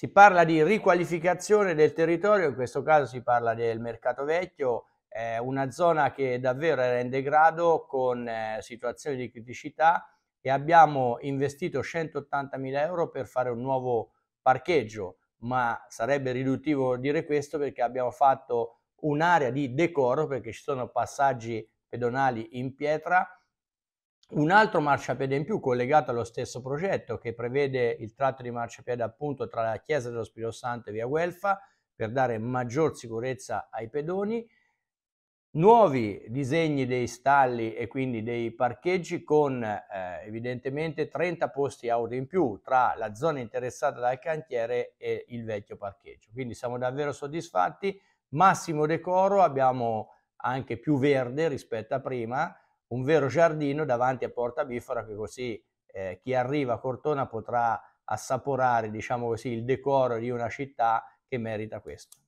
Si parla di riqualificazione del territorio, in questo caso si parla del mercato vecchio, eh, una zona che davvero era in degrado con eh, situazioni di criticità e abbiamo investito 180.000 euro per fare un nuovo parcheggio, ma sarebbe riduttivo dire questo perché abbiamo fatto un'area di decoro perché ci sono passaggi pedonali in pietra un altro marciapiede in più collegato allo stesso progetto che prevede il tratto di marciapiede appunto tra la Chiesa dello Spirito Santo e via Guelfa per dare maggior sicurezza ai pedoni, nuovi disegni dei stalli e quindi dei parcheggi con eh, evidentemente 30 posti auto in più tra la zona interessata dal cantiere e il vecchio parcheggio. Quindi siamo davvero soddisfatti, massimo decoro, abbiamo anche più verde rispetto a prima, un vero giardino davanti a Porta Bifora che così eh, chi arriva a Cortona potrà assaporare diciamo così, il decoro di una città che merita questo.